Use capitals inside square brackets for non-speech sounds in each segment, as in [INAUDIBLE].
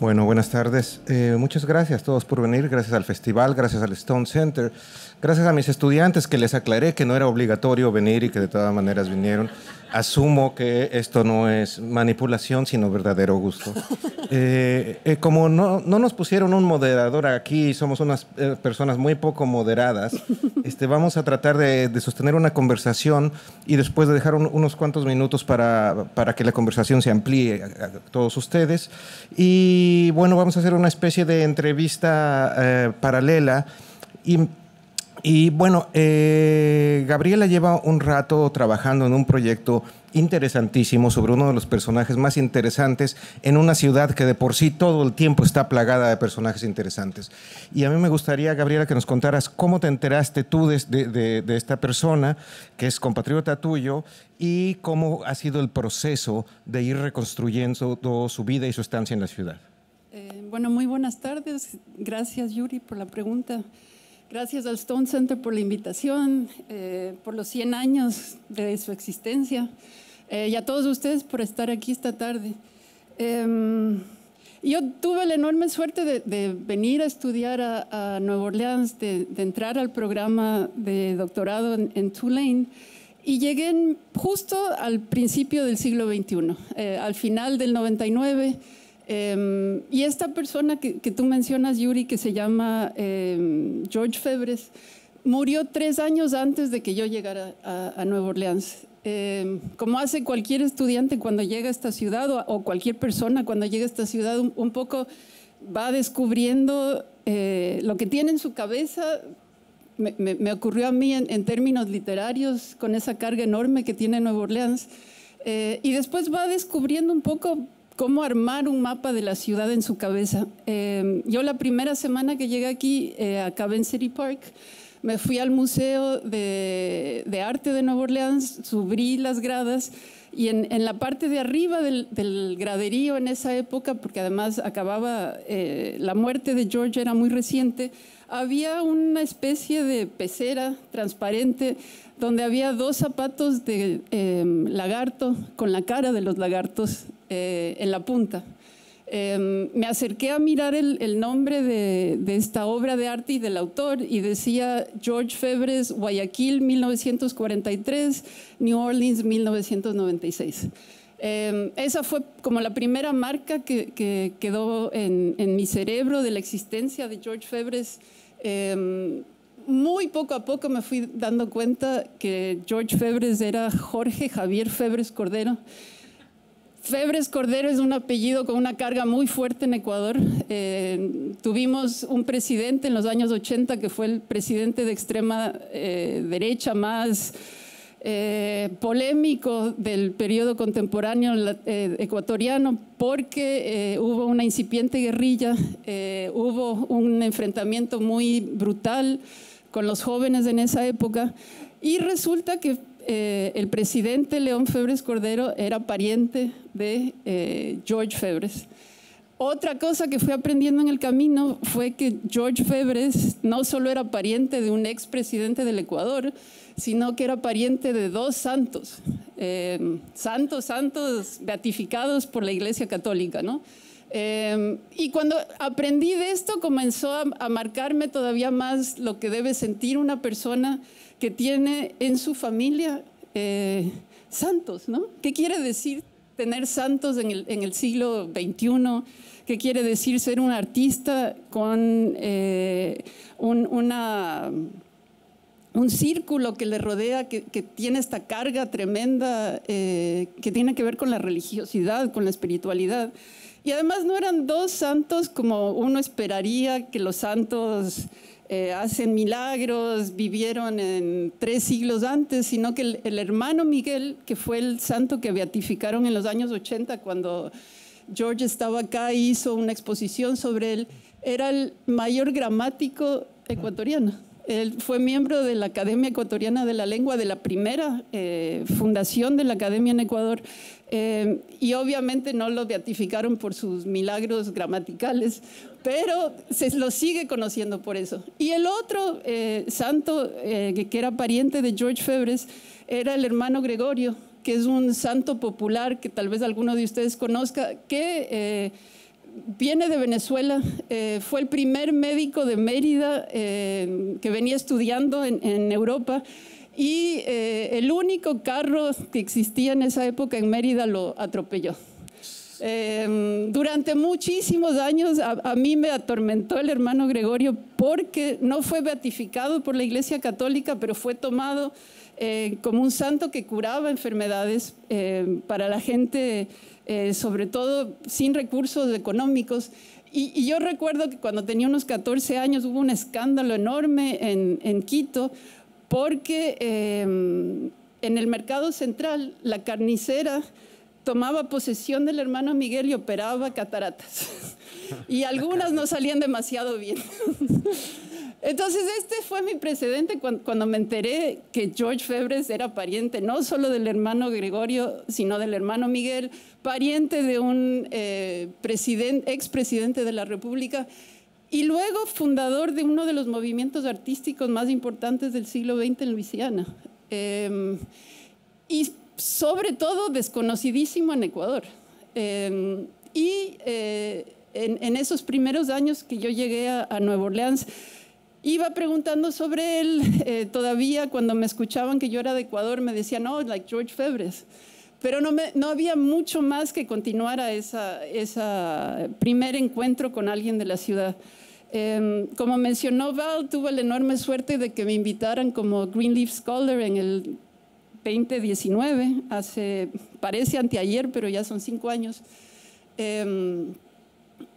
Bueno, buenas tardes. Eh, muchas gracias a todos por venir, gracias al festival, gracias al Stone Center, gracias a mis estudiantes que les aclaré que no era obligatorio venir y que de todas maneras vinieron. Asumo que esto no es manipulación, sino verdadero gusto. [LAUGHS] Eh, eh, como no, nos pusieron un moderador aquí, somos unas eh, personas muy poco moderadas, [LAUGHS] este, vamos a tratar de, sostener una conversación y después de dejar unos cuantos minutos para, para, que la conversación se amplíe a, todos ustedes. Y bueno, vamos a hacer una especie de entrevista paralela. Y y bueno, eh, Gabriela lleva un rato trabajando en un proyecto interesantísimo sobre uno de los personajes más interesantes en una ciudad que de por sí todo el tiempo está plagada de personajes interesantes. Y a mí me gustaría, Gabriela, que nos contaras cómo te enteraste tú de, esta persona, que es compatriota tuyo, y cómo ha sido el proceso de ir reconstruyendo su vida y su estancia en la ciudad. Eh, bueno, muy buenas tardes. Gracias, Yuri, por la pregunta. Gracias al Stone Center por la invitación, eh, por los 100 años de su existencia eh, y a todos ustedes por estar aquí esta tarde. Em, yo tuve la enorme suerte de, venir a estudiar a, a Nueva Orleans, de, entrar al programa de doctorado en, Tulane y llegué justo al principio del siglo XXI, eh, al final del 99 Em, y esta persona que, tú mencionas, Yuri, que se llama em, George Febres, murió tres años antes de que yo llegara a, a Nueva Orleans. Em, como hace cualquier estudiante cuando llega a esta ciudad o, cualquier persona cuando llega a esta ciudad, un, poco va descubriendo eh, lo que tiene en su cabeza. Me, ocurrió a mí en, en, términos literarios, con esa carga enorme que tiene Nueva Orleans. Eh, y después va descubriendo un poco cómo armar un mapa de la ciudad en su cabeza. Em, yo la primera semana que llegué aquí eh, a Caben City Park, me fui al Museo de, Arte de Nueva Orleans, subí las gradas y en, la parte de arriba del, graderío en esa época, porque además acababa, eh, la muerte de George era muy reciente, había una especie de pecera transparente donde había dos zapatos de em, lagarto con la cara de los lagartos eh, en la punta. Em, me acerqué a mirar el, nombre de, esta obra de arte y del autor y decía George Febres, Guayaquil 1943, New Orleans 1996. Em, esa fue como la primera marca que, quedó en, mi cerebro de la existencia de George Febres. Em, muy poco a poco me fui dando cuenta que George Febres era Jorge Javier Febres Cordero. Febres Cordero es un apellido con una carga muy fuerte en Ecuador. Eh, tuvimos un presidente en los años 80 que fue el presidente de extrema eh, derecha más eh, polémico del periodo contemporáneo ecuatoriano porque hubo una incipiente guerrilla, hubo un enfrentamiento muy brutal con los jóvenes en esa época y resulta que eh, el presidente León Febres Cordero era pariente de eh, George Febres. Otra cosa que fui aprendiendo en el camino fue que George Febres no solo era pariente de un ex presidente del Ecuador, sino que era pariente de dos santos, eh, santos, santos beatificados por la Iglesia Católica, y cuando aprendí de esto comenzó a, a, marcarme todavía más lo que debe sentir una persona que tiene en su familia eh, santos, ¿no? ¿Qué quiere decir tener santos en el, siglo XXI? ¿Qué quiere decir ser un artista con eh, un, círculo que le rodea, que, tiene esta carga tremenda eh, que tiene que ver con la religiosidad, con la espiritualidad? Y además no eran dos santos como uno esperaría que los santos eh, hacen milagros, vivieron en tres siglos antes, sino que el, hermano Miguel, que fue el santo que beatificaron en los años 80 cuando George estaba acá hizo una exposición sobre él, era el mayor gramático ecuatoriano. Él fue miembro de la Academia Ecuatoriana de la Lengua, de la primera eh, fundación de la Academia en Ecuador. Em, y obviamente no lo beatificaron por sus milagros gramaticales, pero se lo sigue conociendo por eso. Y el otro eh, santo eh, que era pariente de George Febres era el hermano Gregorio, que es un santo popular que tal vez alguno de ustedes conozca, que eh, viene de Venezuela, fue el primer médico de Mérida que venía estudiando en, en Europa y eh, el único carro que existía en esa época en Mérida lo atropelló. Em, durante muchísimos años a, mí me atormentó el hermano Gregorio porque no fue beatificado por la Iglesia Católica, pero fue tomado eh, como un santo que curaba enfermedades em, para la gente, eh, sobre todo sin recursos económicos. Y, y, yo recuerdo que cuando tenía unos 14 años hubo un escándalo enorme en, en Quito porque em, en el mercado central la carnicera tomaba posesión del hermano Miguel y operaba cataratas. [LAUGHS] y algunas no salían demasiado bien. [LAUGHS] Entonces, este fue mi precedente cuando, me enteré que George Febres era pariente no solo del hermano Gregorio, sino del hermano Miguel, pariente de un eh, expresidente de la República y luego fundador de uno de los movimientos artísticos más importantes del siglo XX en Luisiana. Em, y sobre todo desconocidísimo en Ecuador. Em, y eh, en, esos primeros años que yo llegué a, Nueva Orleans, iba preguntando sobre él. Eh, todavía cuando me escuchaban que yo era de Ecuador, me decían, no, oh, like George Febres pero no, había mucho más que continuar a ese primer encuentro con alguien de la ciudad. Em, como mencionó Val, tuve la enorme suerte de que me invitaran como Greenleaf Scholar en el 2019, hace, parece anteayer, pero ya son cinco años. Em,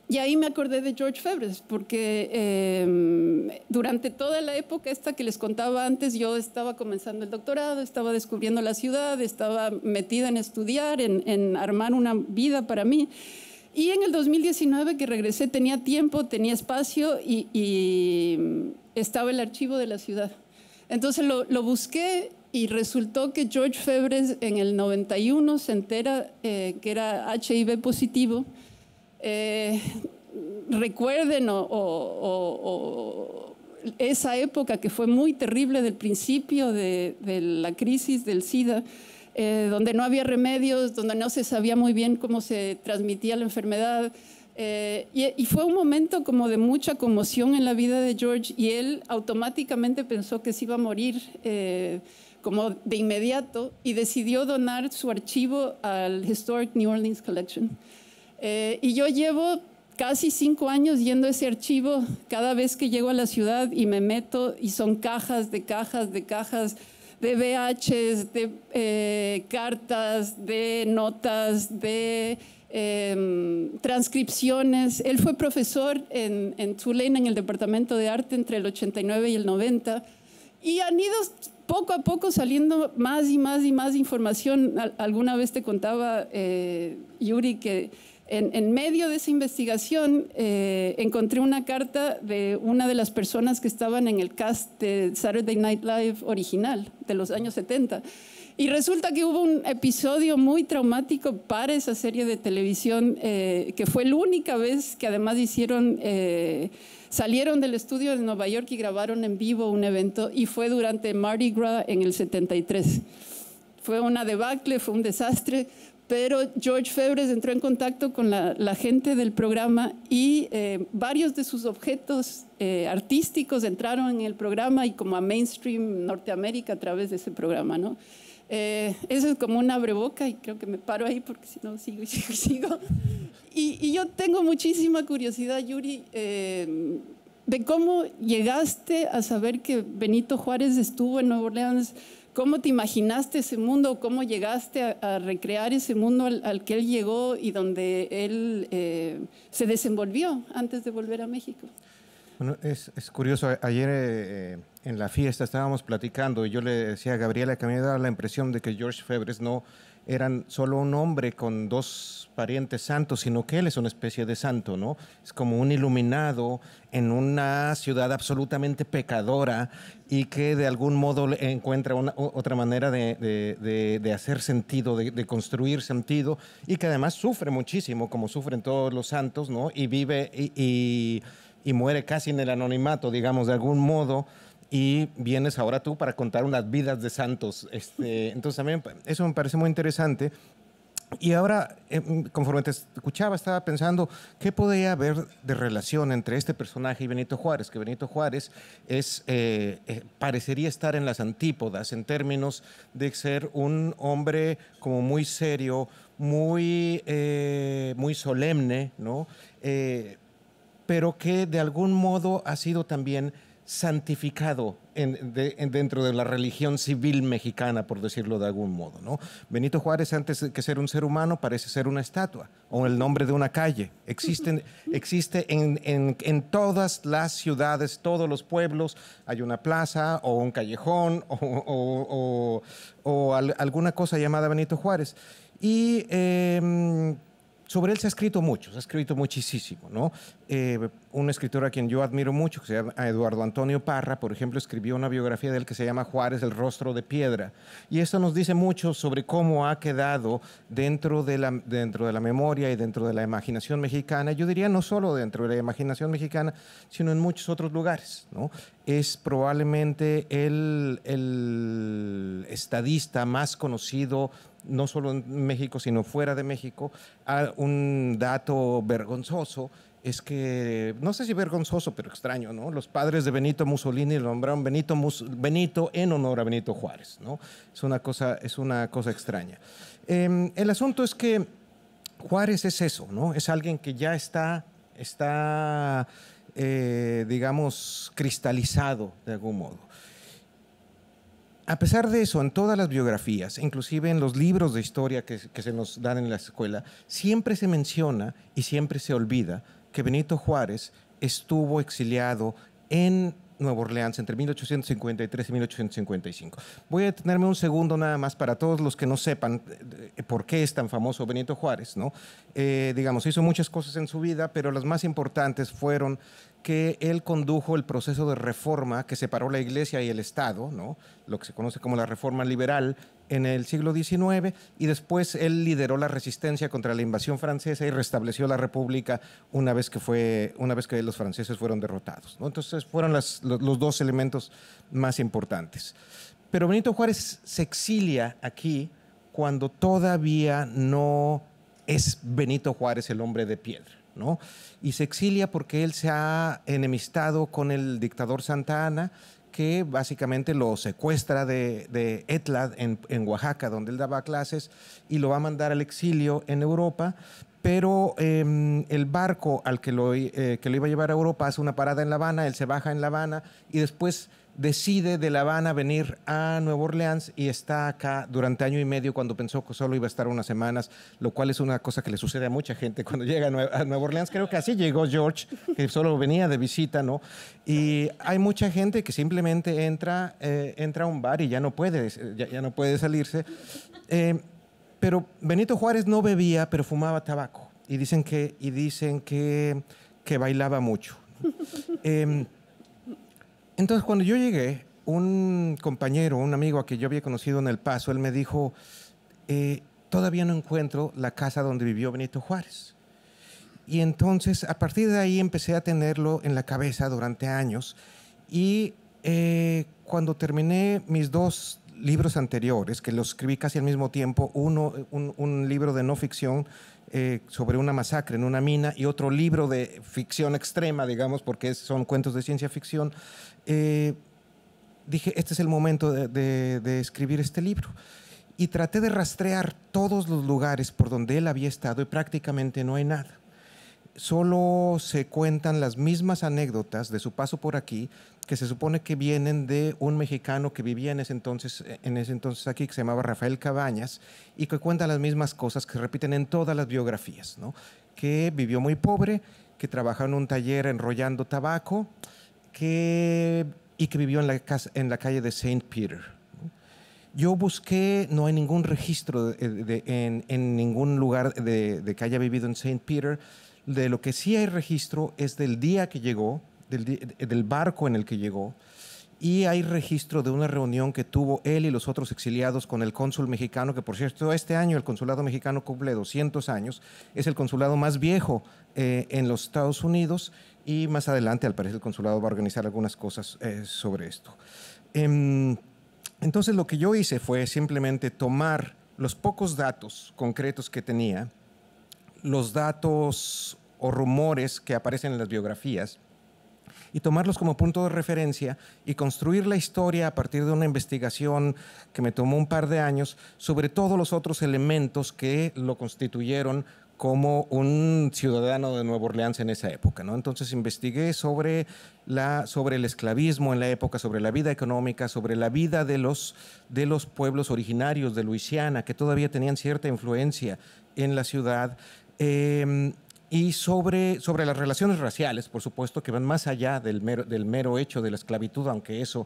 y ahí me acordé de George Febres, porque em, durante toda la época esta que les contaba antes, yo estaba comenzando el doctorado, estaba descubriendo la ciudad, estaba metida en estudiar, en, en armar una vida para mí. Y en el 2019 que regresé tenía tiempo, tenía espacio y, mm, estaba el archivo de la ciudad. Entonces lo, busqué y resultó que George Febres en el 91 se entera eh, que era HIV positivo. Eh, recuerden o, esa época que fue muy terrible del principio de la crisis del SIDA. Eh, donde no había remedios, donde no se sabía muy bien cómo se transmitía la enfermedad. Eh, y, fue un momento como de mucha conmoción en la vida de George y él automáticamente pensó que se iba a morir eh, como de inmediato y decidió donar su archivo al Historic New Orleans Collection. y yo llevo casi cinco años yendo a ese archivo cada vez que llego a la ciudad y me meto y son cajas de cajas de cajas de VHs, de eh, cartas, de notas, de em, transcripciones. Él fue profesor en, en en el Departamento de Arte, entre el 89 y el 90. Y han ido poco a poco saliendo más y más y más información. alguna vez te contaba, eh, Yuri, que en, medio de esa investigación eh, encontré una carta de una de las personas que estaban en el cast de Saturday Night Live original de los años 70. Y resulta que hubo un episodio muy traumático para esa serie de televisión, eh, que fue la única vez que además hicieron, eh, salieron del estudio de Nueva York y grabaron en vivo un evento, y fue durante Mardi Gras en el 73. Fue una debacle, fue un desastre, pero George Febres entró en contacto con la, gente del programa y eh, varios de sus objetos eh, artísticos entraron en el programa y como a mainstream Norteamérica a través de ese programa, ¿no? Eh, eso es como una boca y creo que me paro ahí porque si no sigo y sigo y sigo. Y, yo tengo muchísima curiosidad, Yuri, de cómo llegaste a saber que Benito Juárez estuvo en Nueva Orleans. ¿Cómo te imaginaste ese mundo? ¿Cómo llegaste a, recrear ese mundo al, que él llegó y donde él eh, se desenvolvió antes de volver a México? Bueno, es, curioso. Ayer eh, en la fiesta estábamos platicando y yo le decía a Gabriela que me daba la impresión de que George Febres no eran solo un hombre con dos parientes santos, sino que él es una especie de santo, ¿no? Es como un iluminado en una ciudad absolutamente pecadora y que de algún modo encuentra otra manera de, hacer sentido, de, construir sentido, y que además sufre muchísimo, como sufren todos los santos, ¿no? Y vive y, y muere casi en el anonimato, digamos, de algún modo y vienes ahora tú para contar unas vidas de santos. Este, entonces también eso me parece muy interesante. Y ahora, eh, conforme te escuchaba, estaba pensando, ¿qué podría haber de relación entre este personaje y Benito Juárez? Que Benito Juárez es, eh, eh, parecería estar en las antípodas en términos de ser un hombre como muy serio, muy, muy solemne, ¿no? pero que de algún modo ha sido también santificado en, dentro de la religión civil mexicana, por decirlo de algún modo. ¿no? Benito Juárez, antes de que ser un ser humano, parece ser una estatua o el nombre de una calle. Existen, [LAUGHS] existe en, todas las ciudades, todos los pueblos, hay una plaza o un callejón o, alguna cosa llamada Benito Juárez. Y. Em, sobre él se ha escrito mucho, se ha escrito muchísimo, ¿no? Eh, un escritor a quien yo admiro mucho, que se llama Eduardo Antonio Parra, por ejemplo, escribió una biografía de él que se llama Juárez, el rostro de piedra. Y esto nos dice mucho sobre cómo ha quedado dentro de la, dentro de la memoria y dentro de la imaginación mexicana. Yo diría no solo dentro de la imaginación mexicana, sino en muchos otros lugares, ¿no? Es probablemente el, el estadista más conocido no solo en México, sino fuera de México, a un dato vergonzoso es que, no sé si vergonzoso, pero extraño, ¿no? Los padres de Benito Mussolini lo nombraron Benito, Benito en honor a Benito Juárez, ¿no? Es una cosa, es una cosa extraña. Em, el asunto es que Juárez es eso, ¿no? Es alguien que ya está, está eh, digamos, cristalizado de algún modo a pesar de eso, en todas las biografías, inclusive en los libros de historia que, se nos dan en la escuela, siempre se menciona y siempre se olvida que Benito Juárez estuvo exiliado en Nueva Orleans entre 1853 y 1855. Voy a detenerme un segundo nada más para todos los que no sepan eh, eh, por qué es tan famoso Benito Juárez. ¿no? Eh, digamos, hizo muchas cosas en su vida, pero las más importantes fueron que él condujo el proceso de reforma que separó la iglesia y el Estado, ¿no? lo que se conoce como la reforma liberal, en el siglo XIX y después él lideró la resistencia contra la invasión francesa y restableció la república una vez que, fue, una vez que los franceses fueron derrotados. ¿no? Entonces fueron los, dos elementos más importantes. Pero Benito Juárez se exilia aquí cuando todavía no es Benito Juárez el hombre de piedra, ¿no? Y se exilia porque él se ha enemistado con el dictador Santa Ana que básicamente lo secuestra de, de Etlad en, Oaxaca, donde él daba clases, y lo va a mandar al exilio en Europa. Pero em, el barco al que eh, que lo iba a llevar a Europa hace una parada en La Habana, él se baja en La Habana y después decide de La Habana venir a Nueva Orleans y está acá durante año y medio cuando pensó que solo iba a estar unas semanas, lo cual es una cosa que le sucede a mucha gente cuando [LAUGHS] llega a Nueva Orleans. Creo que así llegó George, que solo venía de visita, ¿no? Y hay mucha gente que simplemente entra, eh, entra a un bar y ya no puede, ya, no puede salirse. Eh, pero Benito Juárez no bebía, pero fumaba tabaco. Y dicen que, y dicen que, bailaba mucho. [LAUGHS] Em, entonces, cuando yo llegué, un compañero, un amigo a que yo había conocido en El Paso, él me dijo, eh, todavía no encuentro la casa donde vivió Benito Juárez. Y entonces, a partir de ahí, empecé a tenerlo en la cabeza durante años. Y eh, cuando terminé mis dos libros anteriores, que los escribí casi al mismo tiempo, uno, un, un libro de no ficción eh, sobre una masacre en una mina y otro libro de ficción extrema, digamos, porque son cuentos de ciencia ficción. Eh, dije, este es el momento de escribir este libro y traté de rastrear todos los lugares por donde él había estado y prácticamente no hay nada. Solo se cuentan las mismas anécdotas de su paso por aquí, que se supone que vienen de un mexicano que vivía en ese entonces, eh, en ese entonces aquí, que se llamaba Rafael Cabañas, y que cuenta las mismas cosas que se repiten en todas las biografías, que vivió muy pobre, que trabajaba en un taller enrollando tabaco, y que vivió en la, casa, en la calle de Saint Peter. Yo busqué, no hay ningún registro en, ningún lugar de, de, que haya vivido en Saint Peter. De lo que sí hay registro es del día que llegó, del, barco en el que llegó y hay registro de una reunión que tuvo él y los otros exiliados con el cónsul mexicano, que por cierto este año el consulado mexicano cumple 200 años, es el consulado más viejo eh, en los Estados Unidos y más adelante al parecer el consulado va a organizar algunas cosas eh, sobre esto. Em, entonces lo que yo hice fue simplemente tomar los pocos datos concretos que tenía, los datos o rumores que aparecen en las biografías, y tomarlos como punto de referencia y construir la historia a partir de una investigación que me tomó un par de años sobre todos los otros elementos que lo constituyeron como un ciudadano de Nueva Orleans en esa época. ¿no? Entonces investigué sobre, la, sobre el esclavismo en la época, sobre la vida económica, sobre la vida de los, de los pueblos originarios de Luisiana, que todavía tenían cierta influencia en la ciudad. Em, y sobre, sobre las relaciones raciales, por supuesto, que van más allá del mero, hecho de la esclavitud, aunque eso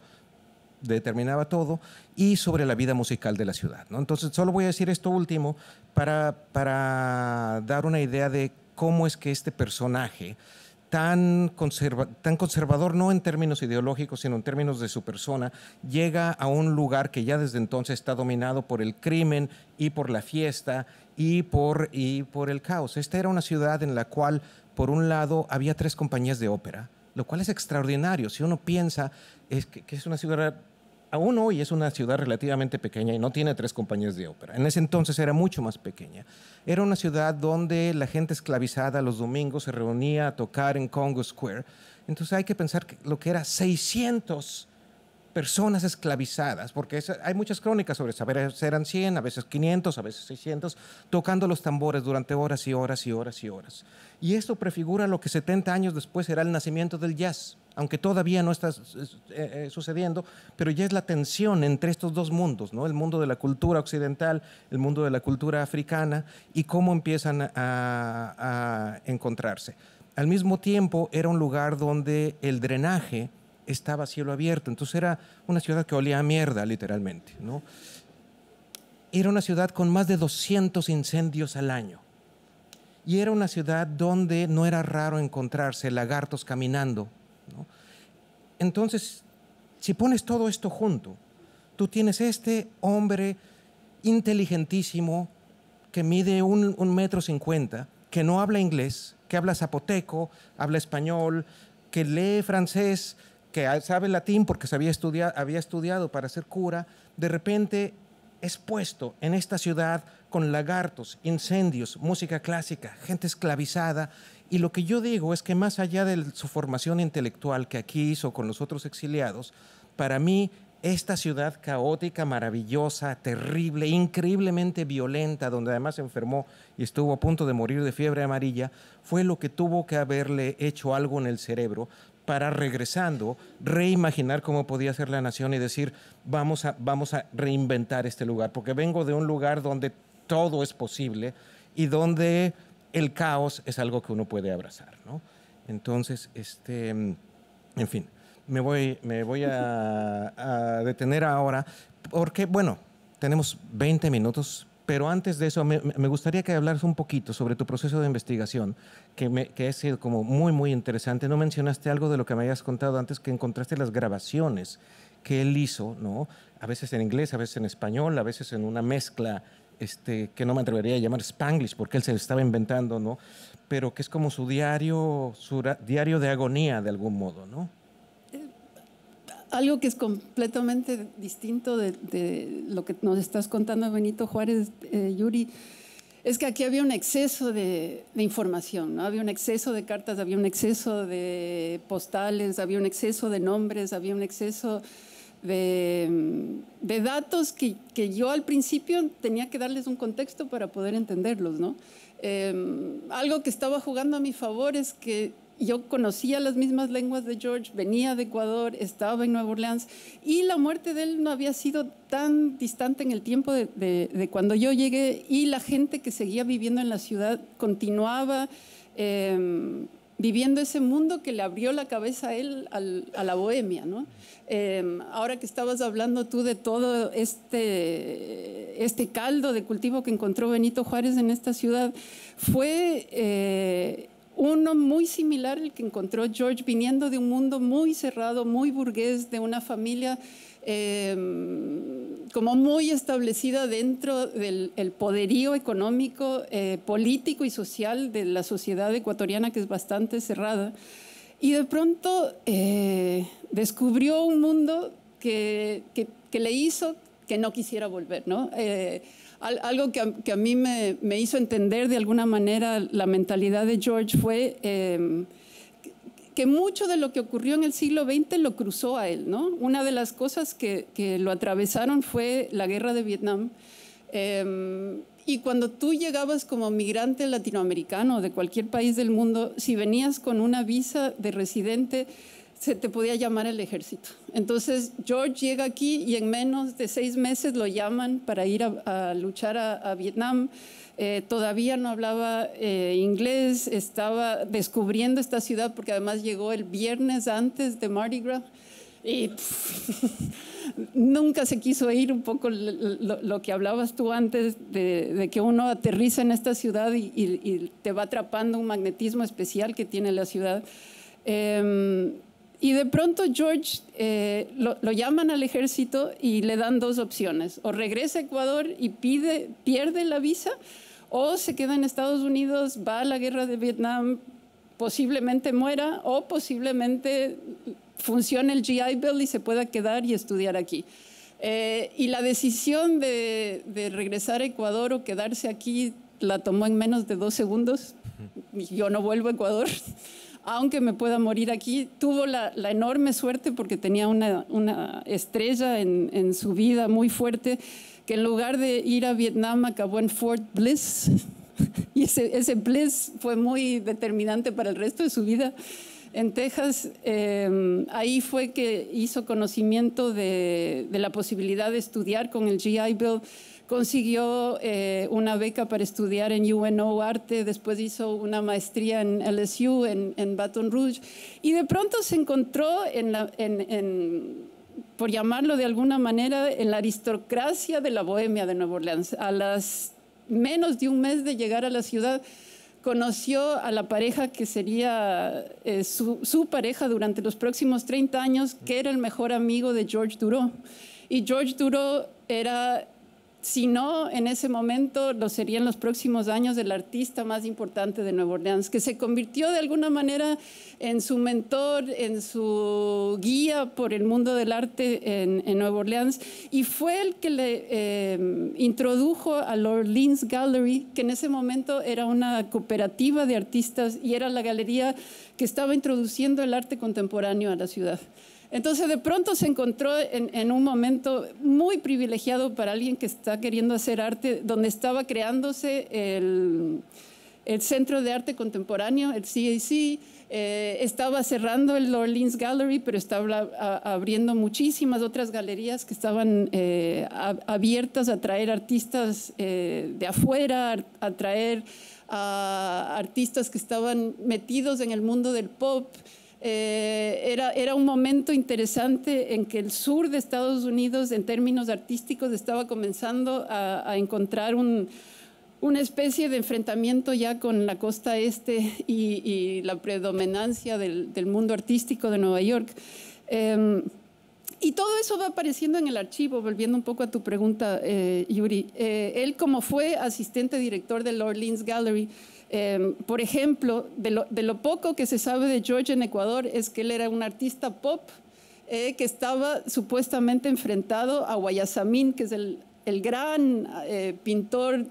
determinaba todo, y sobre la vida musical de la ciudad. Entonces, solo voy a decir esto último para dar una idea de cómo es que este personaje tan, tan conservador, no en términos ideológicos, sino en términos de su persona, llega a un lugar que ya desde entonces está dominado por el crimen y por la fiesta y por, y por el caos. Esta era una ciudad en la cual, por un lado, había tres compañías de ópera, lo cual es extraordinario. Si uno piensa es que es una ciudad aún hoy es una ciudad relativamente pequeña y no tiene tres compañías de ópera. En ese entonces era mucho más pequeña. Era una ciudad donde la gente esclavizada los domingos se reunía a tocar en Congo Square. Entonces hay que pensar que lo que era 600 personas esclavizadas, porque hay muchas crónicas sobre saber a eran 100, a veces 500, a veces 600, tocando los tambores durante horas y horas y horas y horas. Y esto prefigura lo que 70 años después será el nacimiento del jazz aunque todavía no está eh, eh, sucediendo, pero ya es la tensión entre estos dos mundos, ¿no? el mundo de la cultura occidental, el mundo de la cultura africana, y cómo empiezan a, encontrarse. Al mismo tiempo era un lugar donde el drenaje estaba a cielo abierto, entonces era una ciudad que olía a mierda literalmente. Era una ciudad con más de 200 incendios al año. Y era una ciudad donde no era raro encontrarse lagartos caminando ¿no? Entonces, si pones todo esto junto, tú tienes este hombre inteligentísimo que mide un, metro cincuenta, que no habla inglés, que habla zapoteco, habla español, que lee francés, que sabe latín porque se había, estudiado, había estudiado para ser cura, de repente expuesto en esta ciudad con lagartos, incendios, música clásica, gente esclavizada. Y lo que yo digo es que más allá de su formación intelectual que aquí hizo con los otros exiliados, para mí esta ciudad caótica, maravillosa, terrible, increíblemente violenta, donde además se enfermó y estuvo a punto de morir de fiebre amarilla, fue lo que tuvo que haberle hecho algo en el cerebro para regresando, reimaginar cómo podía ser la nación y decir, vamos a, vamos a reinventar este lugar, porque vengo de un lugar donde todo es posible y donde el caos es algo que uno puede abrazar. Entonces, este, en fin, me voy, me voy a, a detener ahora, porque, bueno, tenemos 20 minutos pero antes de eso, me, gustaría que hablaras un poquito sobre tu proceso de investigación, que, me, sido como muy, muy interesante. No mencionaste algo de lo que me habías contado antes, que encontraste las grabaciones que él hizo, ¿no? A veces en inglés, a veces en español, a veces en una mezcla este, que no me atrevería a llamar Spanglish, porque él se lo estaba inventando, ¿no? Pero que es como su diario, su diario de agonía de algún modo, ¿no? algo que es completamente distinto de, lo que nos estás contando, Benito Juárez, eh, Yuri, es que aquí había un exceso de, información, ¿no? había un exceso de cartas, había un exceso de postales, había un exceso de nombres, había un exceso de, datos que, que, yo al principio tenía que darles un contexto para poder entenderlos. ¿no? Em, algo que estaba jugando a mi favor es que yo conocía las mismas lenguas de George, venía de Ecuador, estaba en Nueva Orleans y la muerte de él no había sido tan distante en el tiempo de, de, cuando yo llegué y la gente que seguía viviendo en la ciudad continuaba em, viviendo ese mundo que le abrió la cabeza a él a la bohemia. ¿no? Em, ahora que estabas hablando tú de todo este, este caldo de cultivo que encontró Benito Juárez en esta ciudad, fue... Eh, uno muy similar al que encontró George viniendo de un mundo muy cerrado, muy burgués, de una familia em, como muy establecida dentro del poderío económico, eh, político y social de la sociedad ecuatoriana que es bastante cerrada. Y de pronto eh, descubrió un mundo que, le hizo que no quisiera volver, ¿no? Eh, algo que a, mí me, hizo entender de alguna manera la mentalidad de George fue em, que mucho de lo que ocurrió en el siglo XX lo cruzó a él. ¿no? Una de las cosas que, lo atravesaron fue la guerra de Vietnam. Em, y cuando tú llegabas como migrante latinoamericano de cualquier país del mundo, si venías con una visa de residente, se te podía llamar el ejército. Entonces George llega aquí y en menos de seis meses lo llaman para ir a, luchar a, Vietnam. Eh, todavía no hablaba eh, inglés, estaba descubriendo esta ciudad porque además llegó el viernes antes de Mardi Gras y [LAUGHS] nunca se quiso ir un poco lo, que hablabas tú antes de, que uno aterriza en esta ciudad y, te va atrapando un magnetismo especial que tiene la ciudad. Em, y de pronto George eh, lo, llaman al ejército y le dan dos opciones, o regresa a Ecuador y pierde la visa, o se queda en Estados Unidos, va a la guerra de Vietnam, posiblemente muera, o posiblemente funcione el GI Bill y se pueda quedar y estudiar aquí. Eh, y la decisión de, de, regresar a Ecuador o quedarse aquí la tomó en menos de dos segundos. Yo no vuelvo a Ecuador aunque me pueda morir aquí, tuvo la, enorme suerte porque tenía una, estrella en, su vida muy fuerte, que en lugar de ir a Vietnam acabó en Fort Bliss. [LAUGHS] y ese, Bliss fue muy determinante para el resto de su vida. En Texas, eh, ahí fue que hizo conocimiento de la posibilidad de estudiar con el GI Bill consiguió eh, una beca para estudiar en UNO Arte, después hizo una maestría en LSU, en, Baton Rouge, y de pronto se encontró en la, por llamarlo de alguna manera, en la aristocracia de la Bohemia de Nueva Orleans. A las menos de un mes de llegar a la ciudad, conoció a la pareja que sería eh, su, su, pareja durante los próximos 30 años, que era el mejor amigo de George duro Y George duro era si no en ese momento, lo serían los próximos años el artista más importante de Nueva Orleans, que se convirtió de alguna manera en su mentor, en su guía por el mundo del arte en, Nueva Orleans, y fue el que le eh, introdujo a Orleans Gallery, que en ese momento era una cooperativa de artistas y era la galería que estaba introduciendo el arte contemporáneo a la ciudad. Entonces de pronto se encontró en, un momento muy privilegiado para alguien que está queriendo hacer arte, donde estaba creándose el, Centro de Arte Contemporáneo, el CAC, eh, estaba cerrando el Orleans Gallery, pero estaba abriendo muchísimas otras galerías que estaban eh, abiertas a traer artistas eh, de afuera, a, traer artistas que estaban metidos en el mundo del pop. Eh, era, un momento interesante en que el sur de Estados Unidos, en términos artísticos, estaba comenzando a, encontrar una especie de enfrentamiento ya con la costa este y, la predominancia del, mundo artístico de Nueva York. Em, y todo eso va apareciendo en el archivo, volviendo un poco a tu pregunta, eh, Yuri. Eh, él, como fue asistente director de la Orleans Gallery, Em, por ejemplo, de lo, poco que se sabe de George en Ecuador es que él era un artista pop eh, que estaba supuestamente enfrentado a Guayasamín, que es el, el gran eh, pintor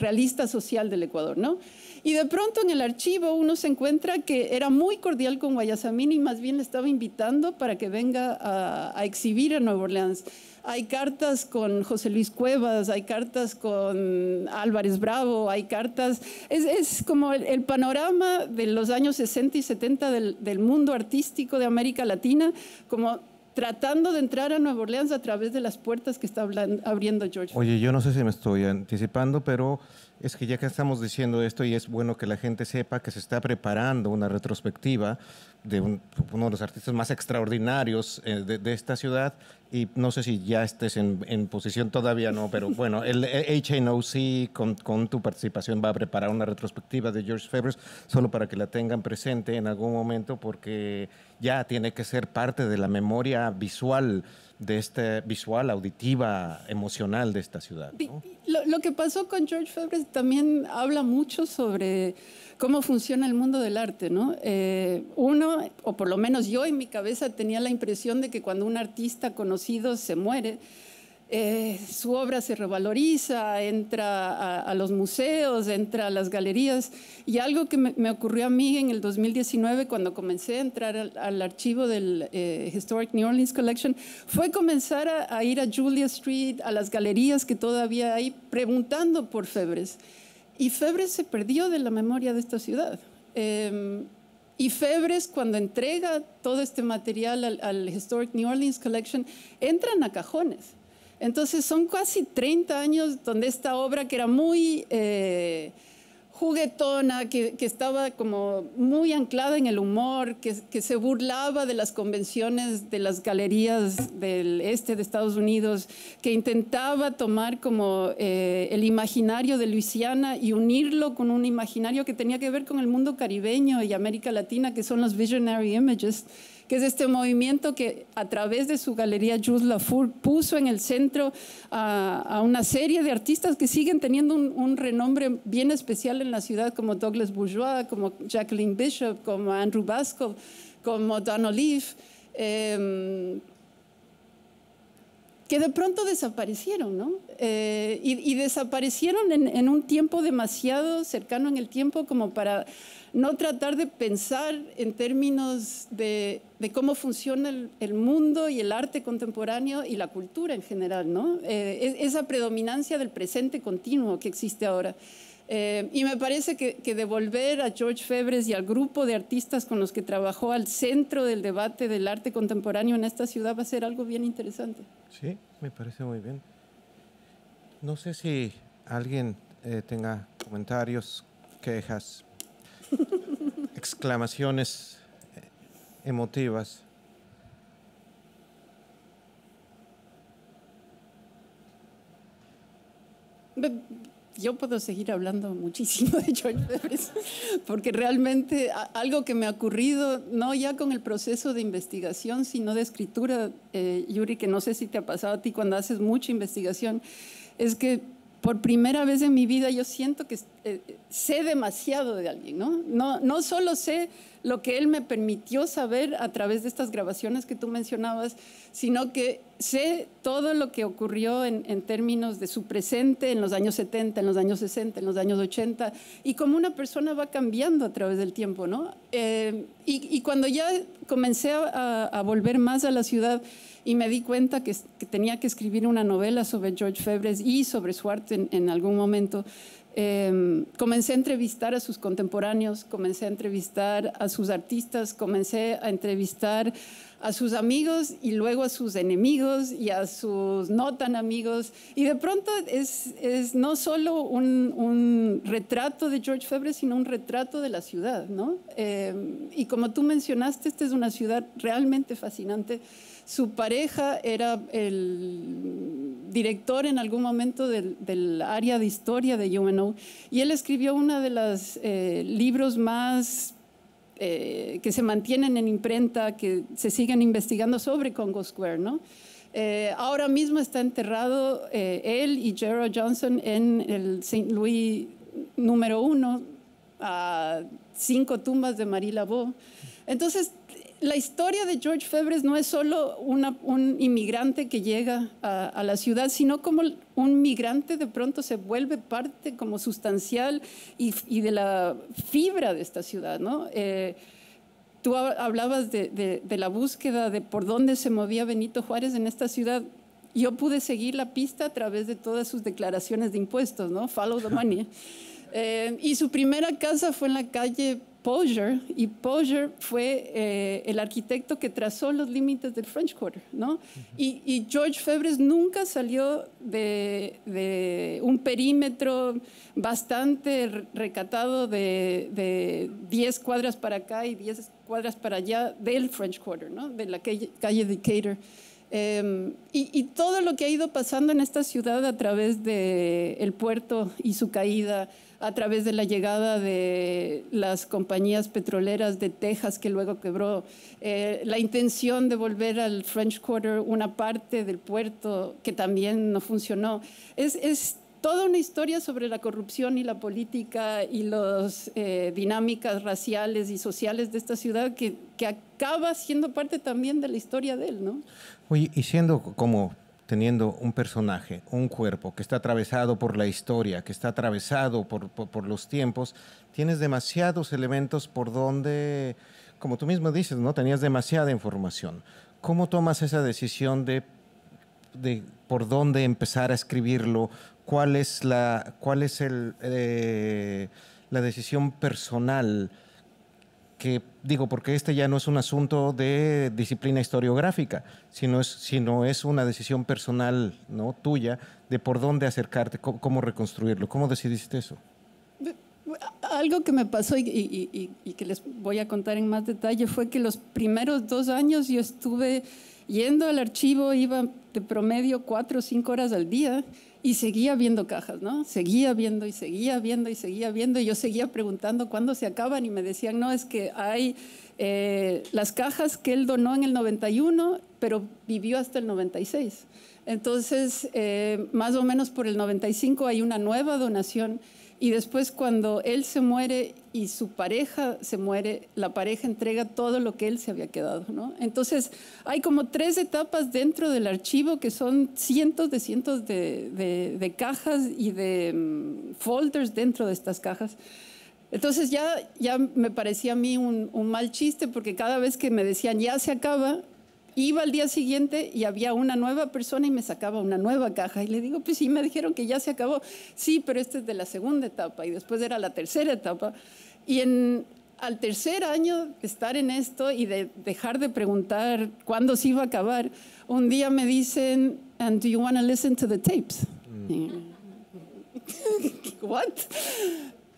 realista social del Ecuador, ¿no? Y de pronto en el archivo uno se encuentra que era muy cordial con Guayasamín y más bien le estaba invitando para que venga a, exhibir a Nueva Orleans. Hay cartas con José Luis Cuevas, hay cartas con Álvarez Bravo, hay cartas... Es, como el, panorama de los años 60 y 70 del, del mundo artístico de América Latina, como tratando de entrar a Nueva Orleans a través de las puertas que está abriendo George. Oye, yo no sé si me estoy anticipando, pero es que ya que estamos diciendo esto y es bueno que la gente sepa que se está preparando una retrospectiva de uno de los artistas más extraordinarios eh, de, esta ciudad y no sé si ya estés en, en posición todavía, no, pero [LAUGHS] bueno, el HNOC eh, con, con, tu participación va a preparar una retrospectiva de George Fevers solo para que la tengan presente en algún momento porque ya tiene que ser parte de la memoria visual de esta visual, auditiva, emocional de esta ciudad. Lo, lo, que pasó con George Febres también habla mucho sobre cómo funciona el mundo del arte, ¿no? Eh, uno, o por lo menos yo en mi cabeza tenía la impresión de que cuando un artista conocido se muere, eh, su obra se revaloriza, entra a, los museos, entra a las galerías. Y algo que me, ocurrió a mí en el 2019, cuando comencé a entrar al, archivo del eh, Historic New Orleans Collection, fue comenzar a, ir a Julia Street, a las galerías que todavía hay, preguntando por Febres. Y Febres se perdió de la memoria de esta ciudad. Em, y Febres, cuando entrega todo este material al, al Historic New Orleans Collection, entran a cajones entonces son casi 30 años donde esta obra que era muy eh, juguetona, que, estaba como muy anclada en el humor, que, se burlaba de las convenciones de las galerías del este de Estados Unidos, que intentaba tomar como eh, el imaginario de Luisiana y unirlo con un imaginario que tenía que ver con el mundo caribeño y América Latina, que son los visionary images que es este movimiento que a través de su galería Jules Lafour puso en el centro a, una serie de artistas que siguen teniendo un, renombre bien especial en la ciudad, como Douglas Bourgeois, como Jacqueline Bishop, como Andrew Basco, como Don Olive. Em, que de pronto desaparecieron, ¿no? Eh, y, desaparecieron en, en, un tiempo demasiado cercano en el tiempo como para no tratar de pensar en términos de, cómo funciona el, mundo y el arte contemporáneo y la cultura en general, ¿no? Eh, esa predominancia del presente continuo que existe ahora. Eh, y me parece que, devolver a George Febres y al grupo de artistas con los que trabajó al centro del debate del arte contemporáneo en esta ciudad va a ser algo bien interesante. Sí, me parece muy bien. No sé si alguien eh, tenga comentarios, quejas, exclamaciones emotivas. Yo puedo seguir hablando muchísimo de George porque realmente algo que me ha ocurrido, no ya con el proceso de investigación, sino de escritura, eh, Yuri, que no sé si te ha pasado a ti cuando haces mucha investigación, es que por primera vez en mi vida yo siento que eh, sé demasiado de alguien, ¿no? ¿no? solo sé lo que él me permitió saber a través de estas grabaciones que tú mencionabas, sino que sé todo lo que ocurrió en, términos de su presente en los años 70, en los años 60, en los años 80, y cómo una persona va cambiando a través del tiempo, ¿no? Eh, y, cuando ya comencé a volver más a la ciudad, y me di cuenta que, tenía que escribir una novela sobre George Febres y sobre su en, en algún momento. Em, comencé a entrevistar a sus contemporáneos, comencé a entrevistar a sus artistas, comencé a entrevistar a sus amigos y luego a sus enemigos y a sus no tan amigos. Y de pronto es, no solo un, retrato de George febres sino un retrato de la ciudad. ¿no? Em, y como tú mencionaste, esta es una ciudad realmente fascinante su pareja era el director en algún momento del, área de historia de UNO y él escribió uno de los eh, libros más eh, que se mantienen en imprenta, que se siguen investigando sobre Congo Square, ¿no? Eh, ahora mismo está enterrado él y Gerald Johnson en el Saint Louis número uno, a cinco tumbas de Marie Laveau. Entonces, la historia de George Febres no es solo un inmigrante que llega a, la ciudad, sino como un migrante de pronto se vuelve parte como sustancial y, de la fibra de esta ciudad, ¿no? Eh, tú hablabas de, la búsqueda de por dónde se movía Benito Juárez en esta ciudad. Yo pude seguir la pista a través de todas sus declaraciones de impuestos, ¿no? Follow the money. [LAUGHS] Eh, y su primera casa fue en la calle Posher, y Posher fue eh, el arquitecto que trazó los límites del French Quarter, ¿no? y, George Febres nunca salió de, un perímetro bastante recatado de, 10 cuadras para acá y 10 cuadras para allá del French Quarter, ¿no? De la calle, Decatur. Em, y, todo lo que ha ido pasando en esta ciudad a través del puerto y su caída, a través de la llegada de las compañías petroleras de Texas, que luego quebró, eh, la intención de volver al French Quarter una parte del puerto que también no funcionó. Es, es toda una historia sobre la corrupción y la política y las eh, dinámicas raciales y sociales de esta ciudad que, que acaba siendo parte también de la historia de él, ¿no? Oye, y siendo como teniendo un personaje, un cuerpo que está atravesado por la historia, que está atravesado por, los tiempos, tienes demasiados elementos por donde, como tú mismo dices, no tenías demasiada información. ¿Cómo tomas esa decisión de, de por dónde empezar a escribirlo? ¿Cuál es la, cuál es el, eh, la decisión personal? que digo, porque este ya no es un asunto de disciplina historiográfica, sino es, sino es una decisión personal ¿no? tuya de por dónde acercarte, cómo, reconstruirlo. ¿Cómo decidiste eso? Algo que me pasó y, y, que les voy a contar en más detalle fue que los primeros dos años yo estuve Yendo al archivo iba de promedio cuatro o cinco horas al día y seguía viendo cajas, ¿no? Seguía viendo y seguía viendo y seguía viendo y yo seguía preguntando cuándo se acaban y me decían, no, es que hay eh, las cajas que él donó en el 91, pero vivió hasta el 96. Entonces, eh, más o menos por el 95 hay una nueva donación y después cuando él se muere y su pareja se muere, la pareja entrega todo lo que él se había quedado. Entonces hay como tres etapas dentro del archivo que son cientos de cientos de, cajas y de mm, folders dentro de estas cajas. Entonces ya, ya me parecía a mí un, mal chiste porque cada vez que me decían ya se acaba, Iba al día siguiente y había una nueva persona y me sacaba una nueva caja. Y le digo, pues sí, me dijeron que ya se acabó. Sí, pero este es de la segunda etapa y después era la tercera etapa. Y en, al tercer año de estar en esto y de dejar de preguntar cuándo se iba a acabar, un día me dicen, and do you want to listen to the tapes? Mm. [LAUGHS] What?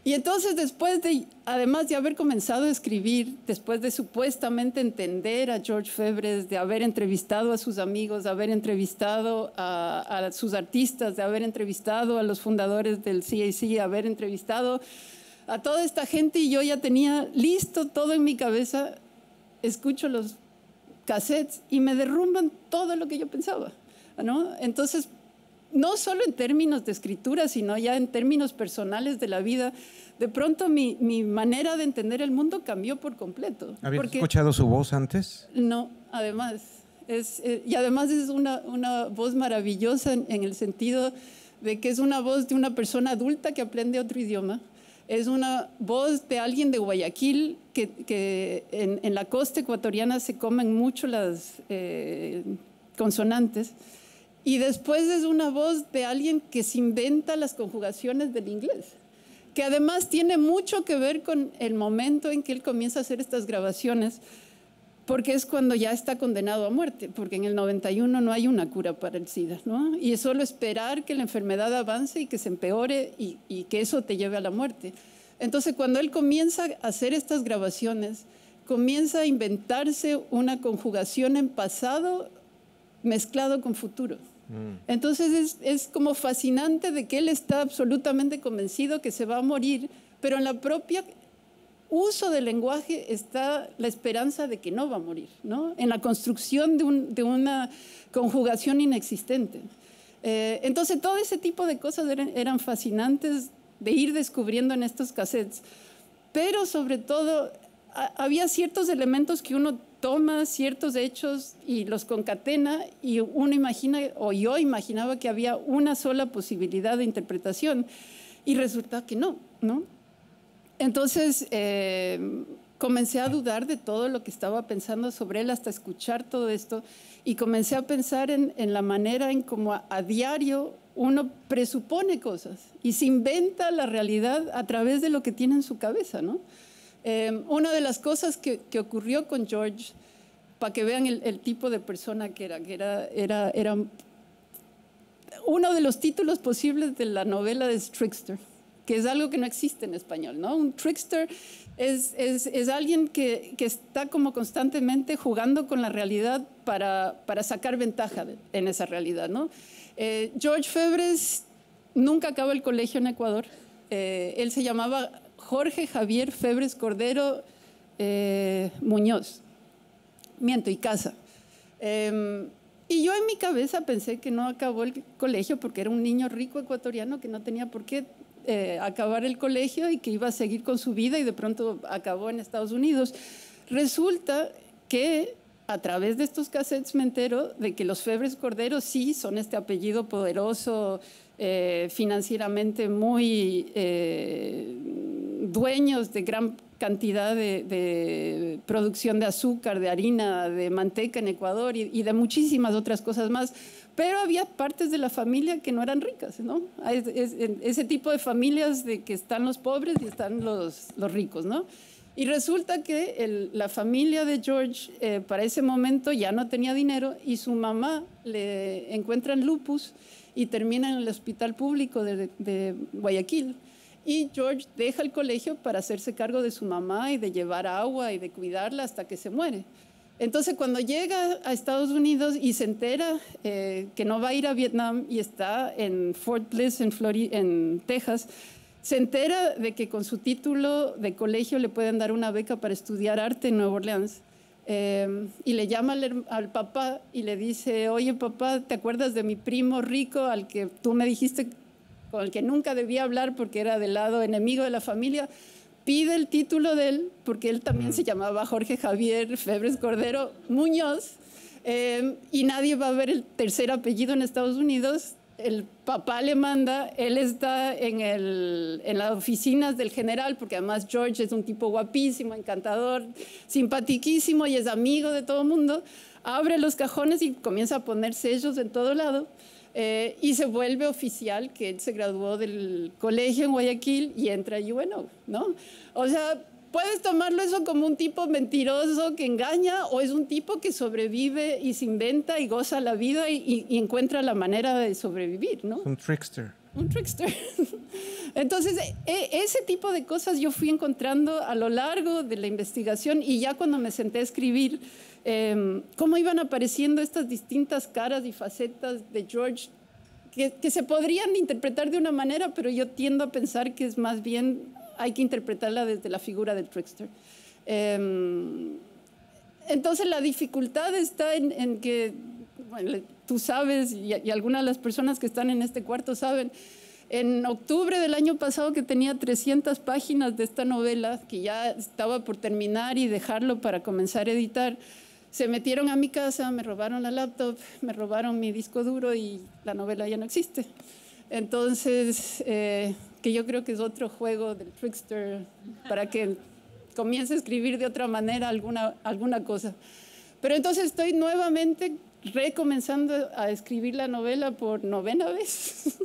Y entonces después de, además de haber comenzado a escribir, después de supuestamente entender a George Febres, de haber entrevistado a sus amigos, de haber entrevistado a, sus artistas, de haber entrevistado a los fundadores del C.I.C., de haber entrevistado a toda esta gente y yo ya tenía listo todo en mi cabeza, escucho los cassettes y me derrumban todo lo que yo pensaba. ¿no? Entonces, no solo en términos de escritura, sino ya en términos personales de la vida, de pronto mi, mi manera de entender el mundo cambió por completo. ¿Habías escuchado su voz antes? No, además. Es, eh, y además es una, una voz maravillosa en, el sentido de que es una voz de una persona adulta que aprende otro idioma. Es una voz de alguien de Guayaquil que, que en, la costa ecuatoriana se comen mucho las eh, consonantes y después es una voz de alguien que se inventa las conjugaciones del inglés, que además tiene mucho que ver con el momento en que él comienza a hacer estas grabaciones, porque es cuando ya está condenado a muerte, porque en el 91 no hay una cura para el SIDA, ¿no? Y es solo esperar que la enfermedad avance y que se empeore y, y que eso te lleve a la muerte. Entonces, cuando él comienza a hacer estas grabaciones, comienza a inventarse una conjugación en pasado mezclado con futuro. Mm. Entonces es, como fascinante de que él está absolutamente convencido que se va a morir, pero en la propia uso del lenguaje está la esperanza de que no va a morir, ¿no? en la construcción de, una conjugación inexistente. Eh, entonces todo ese tipo de cosas eran, eran fascinantes de ir descubriendo en estos cassettes, pero sobre todo había ciertos elementos que uno toma ciertos hechos y los concatena y uno imagina, o yo imaginaba que había una sola posibilidad de interpretación y resulta que no, ¿no? Entonces eh, comencé a dudar de todo lo que estaba pensando sobre él hasta escuchar todo esto y comencé a pensar en, la manera en cómo a, a diario uno presupone cosas y se inventa la realidad a través de lo que tiene en su cabeza, ¿no? Em, una de las cosas que, ocurrió con George, para que vean el, tipo de persona que era, que era, era, era uno de los títulos posibles de la novela de Trickster, que es algo que no existe en español, ¿no? Un trickster es, es, es alguien que, que, está como constantemente jugando con la realidad para, para sacar ventaja en esa realidad, ¿no? Eh, George Febres nunca acaba el colegio en Ecuador. Eh, él se llamaba Jorge Javier Febres Cordero eh, Muñoz. Miento, y casa. Em, y yo en mi cabeza pensé que no acabó el colegio porque era un niño rico ecuatoriano que no tenía por qué eh, acabar el colegio y que iba a seguir con su vida y de pronto acabó en Estados Unidos. Resulta que a través de estos cassettes me entero de que los Febres Cordero sí son este apellido poderoso, eh, financieramente muy eh, dueños de gran cantidad de, producción de azúcar, de harina, de manteca en Ecuador y, de muchísimas otras cosas más. Pero había partes de la familia que no eran ricas, ¿no? ese tipo de familias de que están los pobres y están los, los ricos, ¿no? Y resulta que la familia de George eh, para ese momento ya no tenía dinero y su mamá le encuentran lupus y termina en el hospital público de, Guayaquil. Y George deja el colegio para hacerse cargo de su mamá y de llevar agua y de cuidarla hasta que se muere. Entonces cuando llega a Estados Unidos y se entera eh, que no va a ir a Vietnam y está en Fort Bliss, en, en Texas, se entera de que con su título de colegio le pueden dar una beca para estudiar arte en Nueva Orleans. Em, y le llama al, papá y le dice, oye papá, ¿te acuerdas de mi primo rico al que tú me dijiste con el que nunca debía hablar porque era del lado enemigo de la familia? Pide el título de él, porque él también se llamaba Jorge Javier Febres Cordero Muñoz, em, y nadie va a ver el tercer apellido en Estados Unidos, el papá le manda, él está en, las oficinas del general, porque además George es un tipo guapísimo, encantador, simpatiquísimo y es amigo de todo el mundo, abre los cajones y comienza a poner sellos en todo lado. Eh, y se vuelve oficial, que él se graduó del colegio en Guayaquil y entra a bueno ¿no? O sea, Puedes tomarlo eso como un tipo mentiroso que engaña o es un tipo que sobrevive y se inventa y goza la vida y, encuentra la manera de sobrevivir, ¿no? Un trickster. Un trickster. [LAUGHS] Entonces, e, ese tipo de cosas yo fui encontrando a lo largo de la investigación y ya cuando me senté a escribir em, cómo iban apareciendo estas distintas caras y facetas de George que, que, se podrían interpretar de una manera, pero yo tiendo a pensar que es más bien hay que interpretarla desde la figura del trickster. Em, entonces la dificultad está en, que tú sabes y, algunas de las personas que están en este cuarto saben, en octubre del año pasado que tenía 300 páginas de esta novela, que ya estaba por terminar y dejarlo para comenzar a editar, se metieron a mi casa, me robaron la laptop, me robaron mi disco duro y la novela ya no existe. Entonces, eh, que yo creo que es otro juego del trickster para que comience a escribir de otra manera alguna, alguna cosa. Pero entonces estoy nuevamente recomenzando a escribir la novela por novena vez. [LAUGHS]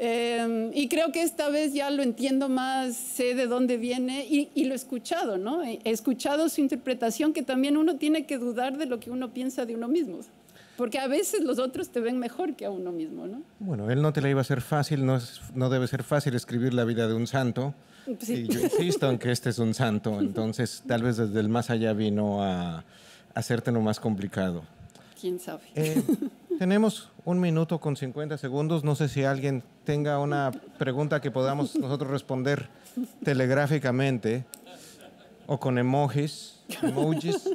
Em, y creo que esta vez ya lo entiendo más, sé de dónde viene y, y, lo he escuchado, ¿no? He escuchado su interpretación, que también uno tiene que dudar de lo que uno piensa de uno mismo. Porque a veces los otros te ven mejor que a uno mismo, ¿no? Bueno, él no te la iba a ser fácil, no, no debe ser fácil escribir la vida de un santo. Sí. Y yo insisto en que este es un santo, entonces tal vez desde el más allá vino a, hacerte lo más complicado. ¿Quién sabe? Eh, tenemos un minuto con 50 segundos, no sé si alguien tenga una pregunta que podamos nosotros responder telegráficamente o con emojis. emojis.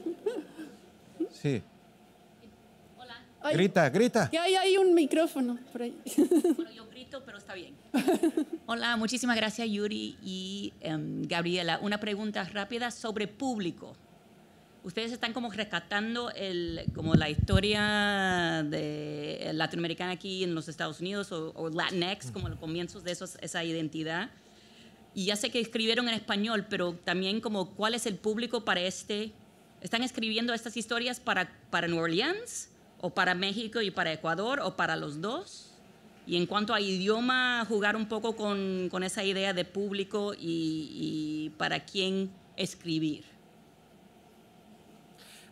Sí grita, grita. Ya hay, un micrófono por ahí. Bueno, yo grito, pero está bien. Hola, muchísimas gracias Yuri y em, Gabriela. Una pregunta rápida sobre público. Ustedes están como rescatando como la historia de latinoamericana aquí en los Estados Unidos o, Latinx, como los comienzos de esa identidad. Y ya sé que escribieron en español, pero también como cuál es el público para este... ¿Están escribiendo estas historias para, para New Orleans? o para México y para Ecuador, o para los dos. Y en cuanto a idioma, jugar un poco con, esa idea de público y, para quién escribir.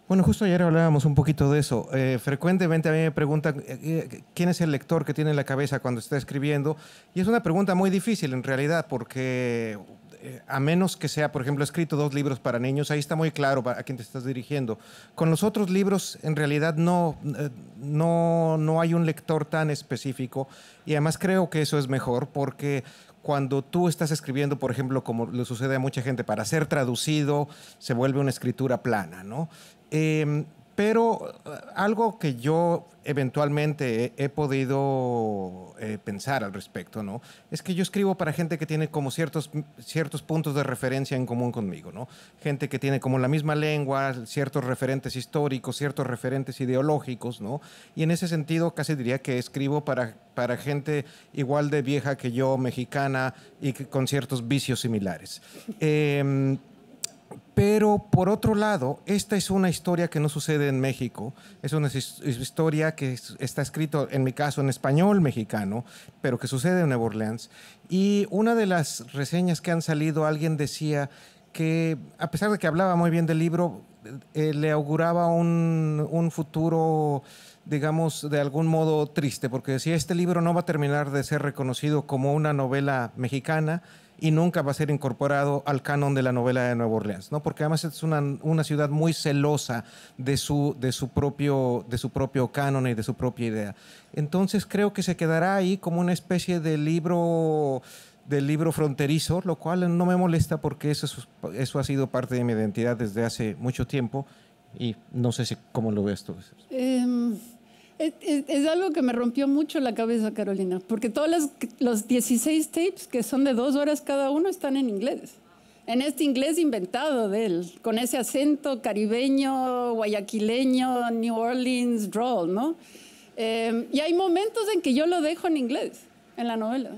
Bueno, justo ayer hablábamos un poquito de eso. Eh, frecuentemente a mí me preguntan eh, eh, quién es el lector que tiene en la cabeza cuando está escribiendo. Y es una pregunta muy difícil en realidad porque eh, a menos que sea, por ejemplo, escrito dos libros para niños, ahí está muy claro a quién te estás dirigiendo. Con los otros libros, en realidad no, eh, no, no hay un lector tan específico y además creo que eso es mejor porque cuando tú estás escribiendo, por ejemplo, como le sucede a mucha gente, para ser traducido, se vuelve una escritura plana, ¿no? Em, pero eh, algo que yo eventualmente he, podido eh, pensar al respecto, ¿no? Es que yo escribo para gente que tiene como ciertos, ciertos puntos de referencia en común conmigo, ¿no? Gente que tiene como la misma lengua, ciertos referentes históricos, ciertos referentes ideológicos, ¿no? Y en ese sentido casi diría que escribo para, para gente igual de vieja que yo, mexicana, y con ciertos vicios similares. Eh, pero por otro lado, esta es una historia que no sucede en México, es una historia que está escrito, en mi caso, en español mexicano, pero que sucede en New Orleans. Y una de las reseñas que han salido, alguien decía que, a pesar de que hablaba muy bien del libro, eh, le auguraba un, futuro digamos, de algún modo triste, porque decía, este libro no va a terminar de ser reconocido como una novela mexicana, y nunca va a ser incorporado al canon de la novela de Nueva Orleans, ¿no? Porque además es una, una ciudad muy celosa de su, de, su propio, de su propio canon y de su propia idea. Entonces creo que se quedará ahí como una especie de libro del libro fronterizo, lo cual no me molesta porque eso, eso ha sido parte de mi identidad desde hace mucho tiempo y no sé cómo lo ves tú. Es, algo que me rompió mucho la cabeza, Carolina, porque todos los, 16 tapes, que son de dos horas cada uno, están en inglés. En este inglés inventado de él, con ese acento caribeño, guayaquileño, New Orleans drawl, ¿no? Em, y hay momentos en que yo lo dejo en inglés, en la novela.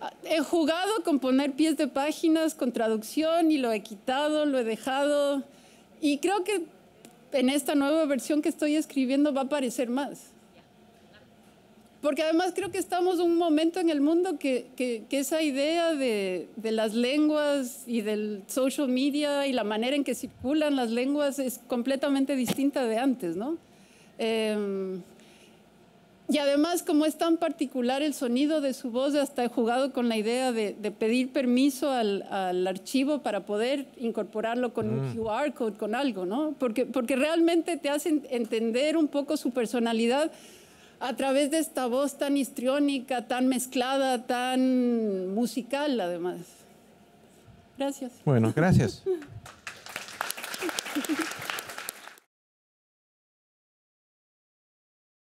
Ah, he jugado con poner pies de páginas con traducción y lo he quitado, lo he dejado. Y creo que en esta nueva versión que estoy escribiendo va a aparecer más. Porque además creo que estamos en un momento en el mundo que, esa idea de, las lenguas y del social media y la manera en que circulan las lenguas es completamente distinta de antes, ¿no? Em, y además, como es tan particular el sonido de su voz, hasta he jugado con la idea de, pedir permiso al, archivo para poder incorporarlo con un mm. QR code, con algo, ¿no? Porque, porque realmente te hace entender un poco su personalidad a través de esta voz tan histriónica, tan mezclada, tan musical, además. Gracias. Bueno, gracias. [LAUGHS]